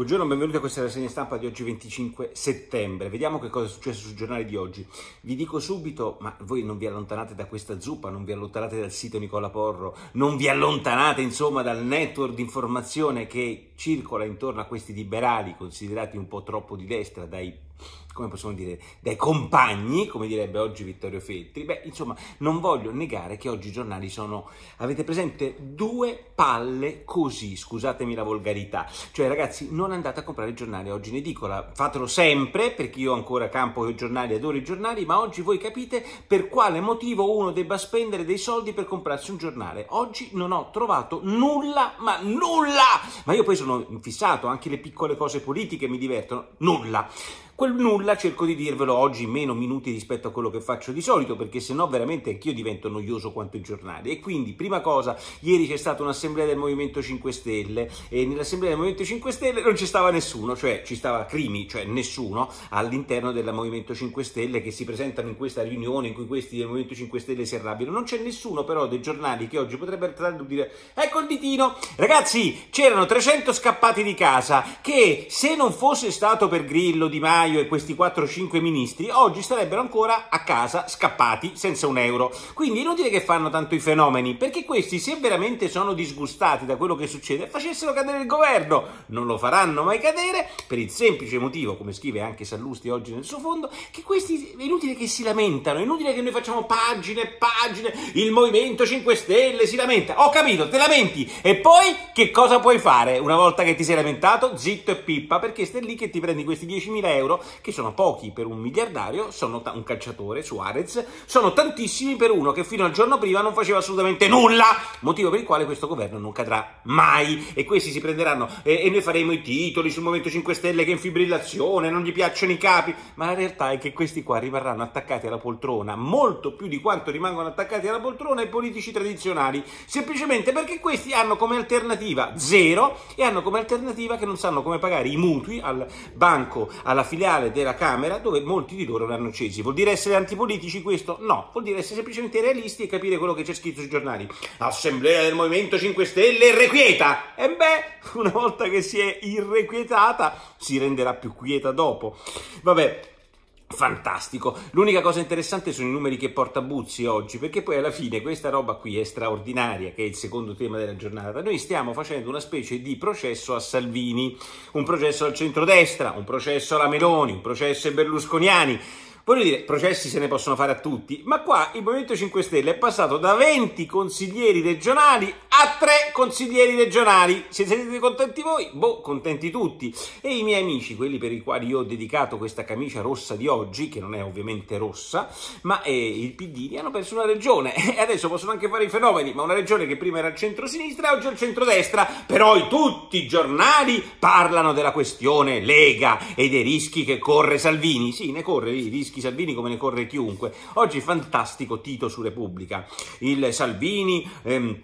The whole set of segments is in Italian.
Buongiorno, benvenuti a questa rassegna stampa di oggi 25 settembre. Vediamo che cosa è successo sui giornali di oggi. Vi dico subito, ma voi non vi allontanate da questa zuppa, non vi allontanate dal sito Nicola Porro, non vi allontanate insomma dal network di informazione che circola intorno a questi liberali considerati un po' troppo di destra dai come possiamo dire, dai compagni, come direbbe oggi Vittorio Feltri. Beh, insomma, non voglio negare che oggi i giornali sono, avete presente, due palle così, scusatemi la volgarità. Cioè, ragazzi, non andate a comprare i giornali oggi in edicola, fatelo sempre, perché io ancora campo i giornali, adoro i giornali, ma oggi voi capite per quale motivo uno debba spendere dei soldi per comprarsi un giornale. Oggi non ho trovato nulla, ma nulla! Ma io poi sono fissato, anche le piccole cose politiche mi divertono, nulla. Quel nulla cerco di dirvelo oggi in meno minuti rispetto a quello che faccio di solito, perché se no veramente anch'io divento noioso quanto i giornali. E quindi, prima cosa, ieri c'è stata un'assemblea del Movimento 5 Stelle e nell'assemblea del Movimento 5 Stelle non ci stava nessuno, cioè ci stava Crimi, cioè nessuno all'interno del Movimento 5 Stelle che si presentano in questa riunione in cui questi del Movimento 5 Stelle si arrabbiano. Non c'è nessuno però dei giornali che oggi potrebbero dire ecco il ditino. Ragazzi, c'erano 300 scappati di casa che se non fosse stato per Grillo, Di Maio, Caio e questi 4-5 ministri oggi sarebbero ancora a casa scappati senza un euro. Quindi è inutile che fanno tanto i fenomeni, perché questi se veramente sono disgustati da quello che succede facessero cadere il governo. Non lo faranno mai cadere per il semplice motivo, come scrive anche Sallusti oggi nel suo fondo, che questi è inutile che si lamentano, è inutile che noi facciamo pagine e pagine, il Movimento 5 Stelle si lamenta. Ho capito, te lamenti e poi che cosa puoi fare una volta che ti sei lamentato? Zitto e pippa, perché stai lì che ti prendi questi 10.000 euro che sono pochi per un miliardario, sono t- un calciatore, Suarez, sono tantissimi per uno che fino al giorno prima non faceva assolutamente nulla, motivo per il quale questo governo non cadrà mai e questi si prenderanno eh, e noi faremo i titoli sul Movimento 5 Stelle che è in fibrillazione, non gli piacciono i capi, ma la realtà è che questi qua rimarranno attaccati alla poltrona molto più di quanto rimangono attaccati alla poltrona i politici tradizionali, semplicemente perché questi hanno come alternativa zero e hanno come alternativa che non sanno come pagare i mutui al banco, alla filiale reale della Camera dove molti di loro l'hanno accesi. Vuol dire essere antipolitici questo? No, vuol dire essere semplicemente realisti e capire quello che c'è scritto sui giornali. Assemblea del Movimento 5 Stelle irrequieta! E beh, una volta che si è irrequietata, si renderà più quieta dopo. Vabbè, Fantastico. L'unica cosa interessante sono i numeri che porta Buzzi oggi, perché poi alla fine questa roba qui è straordinaria, che è il secondo tema della giornata. Noi stiamo facendo una specie di processo a Salvini, un processo al centrodestra, un processo alla Meloni, un processo ai berlusconiani. Voglio dire, processi se ne possono fare a tutti, ma qua il Movimento 5 Stelle è passato da 20 consiglieri regionali a 3 consiglieri regionali. Siete contenti voi? Boh, contenti tutti. E i miei amici, quelli per i quali io ho dedicato questa camicia rossa di oggi, che non è ovviamente rossa, ma eh, il PD, hanno perso una regione e adesso possono anche fare i fenomeni, ma una regione che prima era al centro-sinistra e oggi al centro-destra. Però tutti i giornali parlano della questione Lega e dei rischi che corre Salvini. Sì, ne corre i rischi rischi Salvini come ne corre chiunque. Oggi fantastico Tito su Repubblica. Il Salvini... Ehm,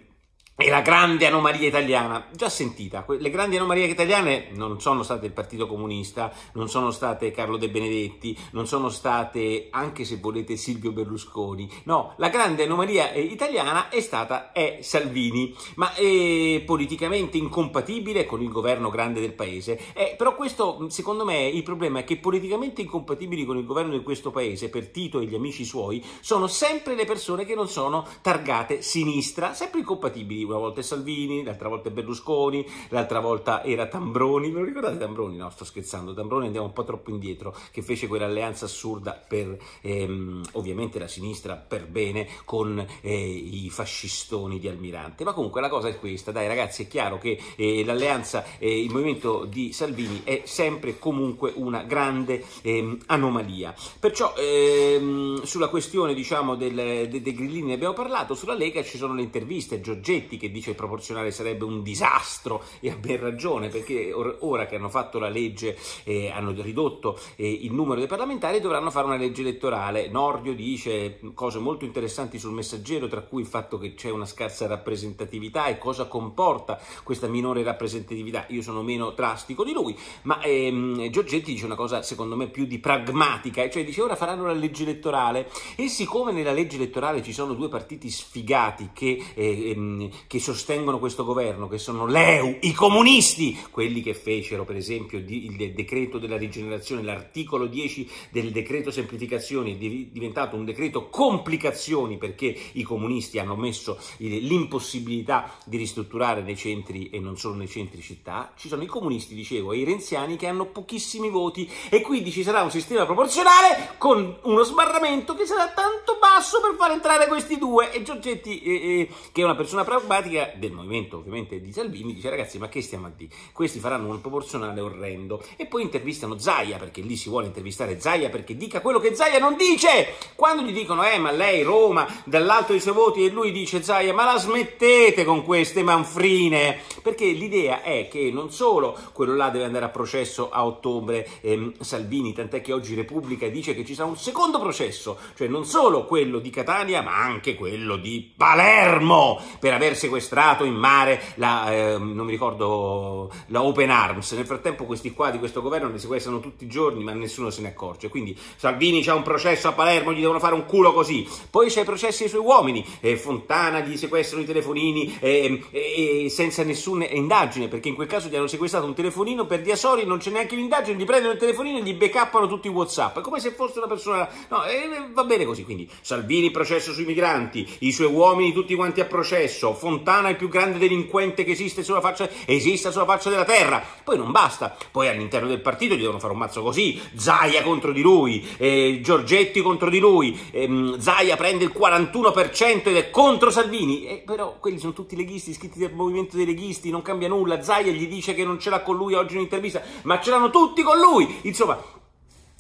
è la grande anomalia italiana, già sentita, le grandi anomalie italiane non sono state il Partito Comunista, non sono state Carlo De Benedetti, non sono state anche se volete Silvio Berlusconi, no, la grande anomalia eh, italiana è stata è Salvini, ma è politicamente incompatibile con il governo grande del paese, eh, però questo secondo me il problema è che politicamente incompatibili con il governo di questo paese, per Tito e gli amici suoi, sono sempre le persone che non sono targate sinistra, sempre incompatibili una volta è Salvini, l'altra volta è Berlusconi, l'altra volta era Tambroni, ve lo ricordate Tambroni? No, sto scherzando, Tambroni andiamo un po' troppo indietro, che fece quell'alleanza assurda per, ehm, ovviamente la sinistra per bene, con eh, i fascistoni di Almirante, ma comunque la cosa è questa, dai ragazzi è chiaro che eh, l'alleanza, eh, il movimento di Salvini è sempre comunque una grande ehm, anomalia, perciò ehm, sulla questione diciamo del, de, dei grillini ne abbiamo parlato, sulla Lega ci sono le interviste, Giorgetti Giolitti che dice che proporzionale sarebbe un disastro e ha ben ragione perché ora che hanno fatto la legge eh, hanno ridotto eh, il numero dei parlamentari dovranno fare una legge elettorale. Nordio dice cose molto interessanti sul messaggero tra cui il fatto che c'è una scarsa rappresentatività e cosa comporta questa minore rappresentatività. Io sono meno drastico di lui, ma ehm, Giorgetti dice una cosa secondo me più di pragmatica, cioè dice ora faranno la legge elettorale e siccome nella legge elettorale ci sono due partiti sfigati che eh, ehm, che sostengono questo governo, che sono l'EU, i comunisti, quelli che fecero per esempio il decreto della rigenerazione, l'articolo 10 del decreto semplificazioni, è diventato un decreto complicazioni perché i comunisti hanno messo l'impossibilità di ristrutturare nei centri e non solo nei centri città, ci sono i comunisti, dicevo, e i renziani che hanno pochissimi voti e quindi ci sarà un sistema proporzionale con uno sbarramento che sarà tanto basso per far entrare questi due e Giorgetti, eh, eh, che è una persona pragmatica, simpatica del movimento ovviamente di Salvini, dice ragazzi ma che stiamo a dire? Questi faranno un proporzionale orrendo e poi intervistano Zaia perché lì si vuole intervistare Zaia perché dica quello che Zaia non dice! Quando gli dicono eh ma lei Roma dall'alto dei suoi voti e lui dice Zaia ma la smettete con queste manfrine perché l'idea è che non solo quello là deve andare a processo a ottobre ehm, Salvini, tant'è che oggi Repubblica dice che ci sarà un secondo processo, cioè non solo quello di Catania ma anche quello di Palermo per aver sequestrato in mare la, eh, non mi ricordo, la Open Arms. Nel frattempo questi qua di questo governo li sequestrano tutti i giorni, ma nessuno se ne accorge. Quindi Salvini c'ha un processo a Palermo, gli devono fare un culo così. Poi c'è i processi ai suoi uomini, eh, Fontana gli sequestrano i telefonini eh, senza nessuna indagine, perché in quel caso gli hanno sequestrato un telefonino per Diasori, non c'è neanche l'indagine, gli prendono il telefonino e gli backuppano tutti i Whatsapp. È come se fosse una persona... No, eh, va bene così. Quindi Salvini processo sui migranti, i suoi uomini tutti quanti a processo, Fontana Montana il più grande delinquente che esiste sulla faccia, esista sulla faccia della terra. Poi non basta, poi all'interno del partito gli devono fare un mazzo così, Zaia contro di lui, eh, Giorgetti contro di lui, ehm, Zaia prende il 41% ed è contro Salvini, eh, però quelli sono tutti leghisti, iscritti al movimento dei leghisti, non cambia nulla, Zaia gli dice che non ce l'ha con lui oggi in intervista, ma ce l'hanno tutti con lui, insomma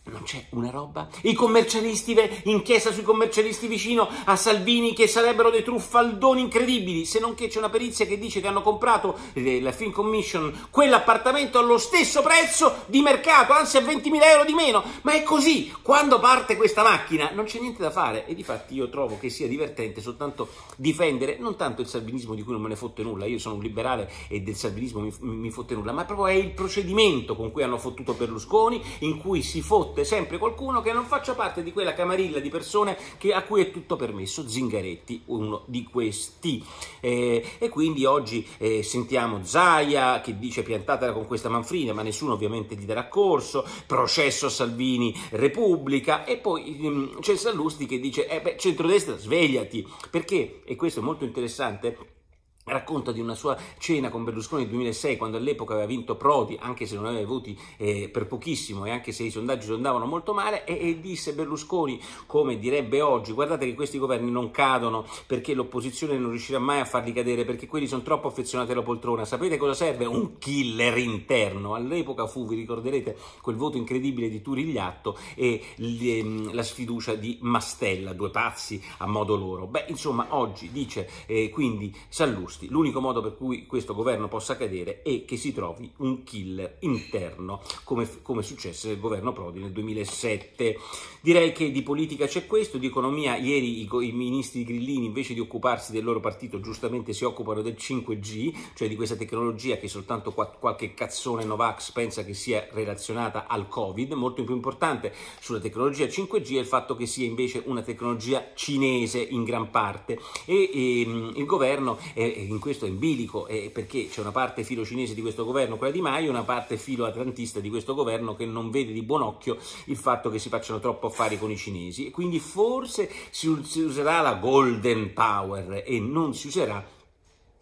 non c'è una roba. I commercialisti, inchiesta sui commercialisti vicino a Salvini che sarebbero dei truffaldoni incredibili, se non che c'è una perizia che dice che hanno comprato eh, la Film Commission quell'appartamento allo stesso prezzo di mercato, anzi a 20.000 euro di meno. Ma è così, quando parte questa macchina non c'è niente da fare e di fatti io trovo che sia divertente soltanto difendere non tanto il salvinismo di cui non me ne fotte nulla, io sono un liberale e del salvinismo mi, mi fotte nulla, ma proprio è il procedimento con cui hanno fottuto Berlusconi, in cui si fotte condotte sempre qualcuno che non faccia parte di quella camarilla di persone che, a cui è tutto permesso. Zingaretti, uno di questi. Eh, e quindi oggi eh, sentiamo Zaia che dice piantatela con questa Manfrina, ma nessuno ovviamente gli darà corso, processo Salvini Repubblica e poi ehm, c'è Sallusti che dice eh beh, centrodestra svegliati, perché, e questo è molto interessante, Racconta di una sua cena con Berlusconi nel 2006, quando all'epoca aveva vinto Prodi, anche se non aveva voti eh, per pochissimo e anche se i sondaggi andavano molto male, e, e, disse Berlusconi, come direbbe oggi, guardate che questi governi non cadono perché l'opposizione non riuscirà mai a farli cadere, perché quelli sono troppo affezionati alla poltrona. Sapete cosa serve? Un killer interno. All'epoca fu, vi ricorderete, quel voto incredibile di Turigliatto e le, ehm, la sfiducia di Mastella, due pazzi a modo loro. Beh, insomma, oggi dice eh, quindi Sallusti giusti. L'unico modo per cui questo governo possa cadere è che si trovi un killer interno, come, come successe nel governo Prodi nel 2007. Direi che di politica c'è questo, di economia ieri i, i ministri grillini invece di occuparsi del loro partito giustamente si occupano del 5G, cioè di questa tecnologia che soltanto qual- qualche cazzone Novax pensa che sia relazionata al Covid, molto più importante sulla tecnologia 5G è il fatto che sia invece una tecnologia cinese in gran parte e, e ehm, il governo è, questo è in bilico eh, perché c'è una parte filo cinese di questo governo, quella di Maio, una parte filo atlantista di questo governo che non vede di buon occhio il fatto che si facciano troppo affari con i cinesi e quindi forse si userà la golden power e non si userà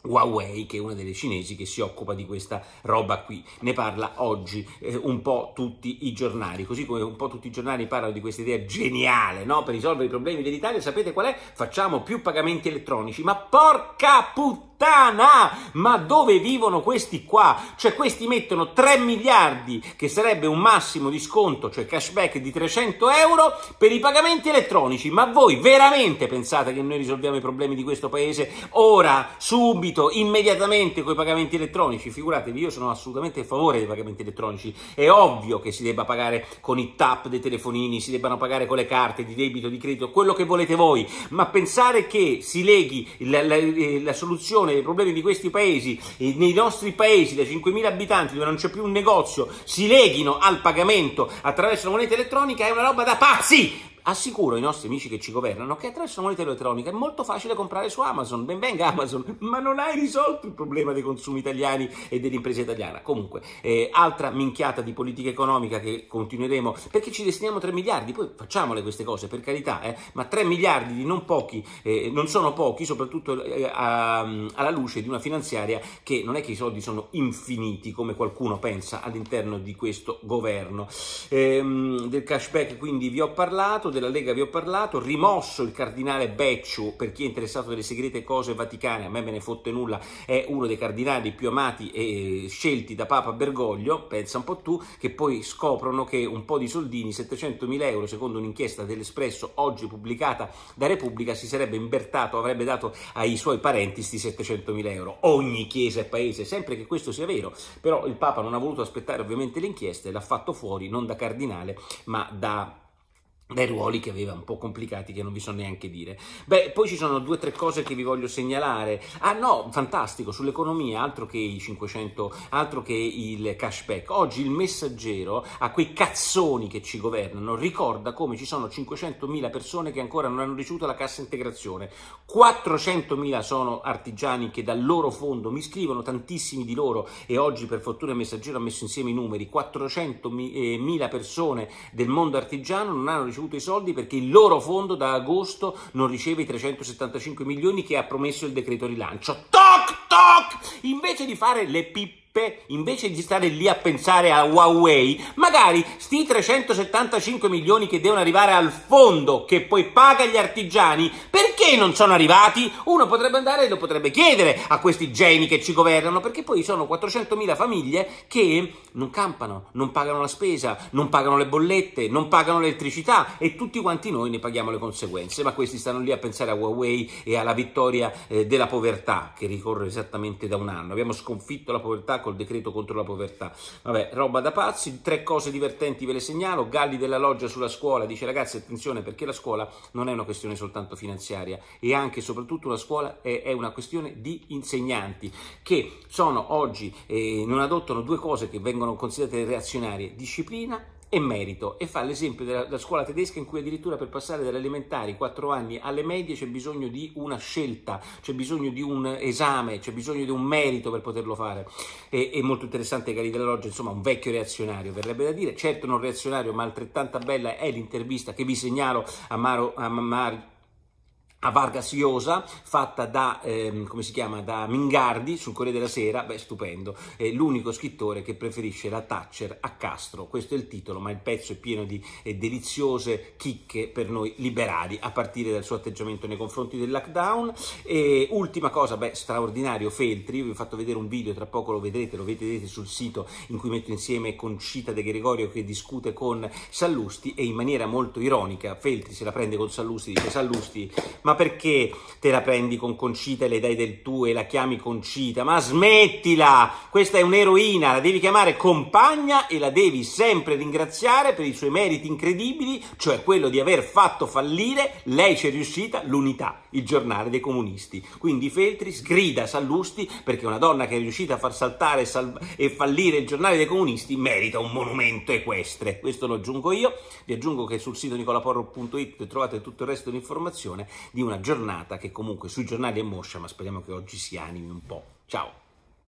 Huawei, che è una delle cinesi che si occupa di questa roba qui. Ne parla oggi eh, un po' tutti i giornali, così come un po' tutti i giornali parlano di questa idea geniale, no? Per risolvere i problemi dell'Italia, sapete qual è? Facciamo più pagamenti elettronici, ma porca puttana! puttana! Ma dove vivono questi qua? Cioè questi mettono 3 miliardi, che sarebbe un massimo di sconto, cioè cashback di 300 euro, per i pagamenti elettronici. Ma voi veramente pensate che noi risolviamo i problemi di questo paese ora, subito, immediatamente con i pagamenti elettronici? Figuratevi, io sono assolutamente a favore dei pagamenti elettronici. È ovvio che si debba pagare con i tap dei telefonini, si debbano pagare con le carte di debito, di credito, quello che volete voi. Ma pensare che si leghi la, la, eh, la soluzione dei problemi di questi paesi, nei nostri paesi da 5.000 abitanti dove non c'è più un negozio, si leghino al pagamento attraverso la moneta elettronica è una roba da pazzi! Assicuro ai nostri amici che ci governano che attraverso la moneta elettronica è molto facile comprare su Amazon. Benvenga Amazon, ma non hai risolto il problema dei consumi italiani e dell'impresa italiana. Comunque, eh, altra minchiata di politica economica che continueremo perché ci destiniamo 3 miliardi, poi facciamole queste cose per carità, eh, ma 3 miliardi di non pochi, eh, non sono pochi, soprattutto eh, a, alla luce di una finanziaria che non è che i soldi sono infiniti come qualcuno pensa all'interno di questo governo. Ehm, del cashback quindi vi ho parlato della Lega vi ho parlato, rimosso il cardinale Becciu, per chi è interessato delle segrete cose vaticane, a me me ne fotte nulla, è uno dei cardinali più amati e eh, scelti da Papa Bergoglio, pensa un po' tu, che poi scoprono che un po' di soldini, 700 mila euro, secondo un'inchiesta dell'Espresso oggi pubblicata da Repubblica, si sarebbe imbertato, avrebbe dato ai suoi parenti questi 700 mila euro. Ogni chiesa e paese, sempre che questo sia vero, però il Papa non ha voluto aspettare ovviamente l'inchiesta e l'ha fatto fuori non da cardinale ma da dai ruoli che aveva un po' complicati che non vi so neanche dire. Beh, poi ci sono due o tre cose che vi voglio segnalare. Ah no, fantastico, sull'economia, altro che i 500, altro che il cashback. Oggi il messaggero a quei cazzoni che ci governano ricorda come ci sono 500.000 persone che ancora non hanno ricevuto la cassa integrazione. 400.000 sono artigiani che dal loro fondo mi scrivono tantissimi di loro e oggi per fortuna il messaggero ha messo insieme i numeri. 400.000 eh, persone del mondo artigiano non hanno ricevuto ricevuto i soldi perché il loro fondo da agosto non riceve i 375 milioni che ha promesso il decreto rilancio. Toc toc! Invece di fare le pippe P, invece di stare lì a pensare a Huawei, magari sti 375 milioni che devono arrivare al fondo che poi paga gli artigiani, perché non sono arrivati? Uno potrebbe andare e lo potrebbe chiedere a questi geni che ci governano, perché poi sono 400.000 famiglie che non campano, non pagano la spesa, non pagano le bollette, non pagano l'elettricità e tutti quanti noi ne paghiamo le conseguenze, ma questi stanno lì a pensare a Huawei e alla vittoria eh, della povertà che ricorre esattamente da un anno. Abbiamo sconfitto la povertà col decreto contro la povertà. Vabbè, roba da pazzi, tre cose divertenti ve le segnalo, Galli della Loggia sulla scuola dice ragazzi attenzione perché la scuola non è una questione soltanto finanziaria e anche e soprattutto la scuola è, è, una questione di insegnanti che sono oggi, eh, non adottano due cose che vengono considerate reazionarie, disciplina e merito e fa l'esempio della, della, scuola tedesca in cui addirittura per passare dalle elementari, 4 anni, alle medie c'è bisogno di una scelta, c'è bisogno di un esame, c'è bisogno di un merito per poterlo fare. E, è molto interessante Cari dell'Orge, insomma un vecchio reazionario, verrebbe da dire, certo non reazionario ma altrettanta bella è l'intervista che vi segnalo a Maro, a Mar- a Vargas Llosa, fatta da, ehm, come si chiama, da Mingardi sul Corriere della Sera, beh stupendo, è l'unico scrittore che preferisce la Thatcher a Castro, questo è il titolo, ma il pezzo è pieno di eh, deliziose chicche per noi liberali, a partire dal suo atteggiamento nei confronti del lockdown. E ultima cosa, beh straordinario Feltri, vi ho fatto vedere un video, tra poco lo vedrete, lo vedrete sul sito in cui metto insieme Concita De Gregorio che discute con Sallusti e in maniera molto ironica Feltri se la prende con Sallusti, dice Sallusti, ma perché te la prendi con Concita e le dai del tuo e la chiami Concita? Ma smettila! Questa è un'eroina, la devi chiamare compagna e la devi sempre ringraziare per i suoi meriti incredibili, cioè quello di aver fatto fallire, lei ci è riuscita, l'unità, il giornale dei comunisti. Quindi Feltri sgrida Sallusti perché una donna che è riuscita a far saltare e, sal- e fallire il giornale dei comunisti merita un monumento equestre. Questo lo aggiungo io, vi aggiungo che sul sito nicolaporro.it trovate tutto il resto dell'informazione di una giornata che comunque sui giornali è moscia, ma speriamo che oggi si animi un po'. Ciao!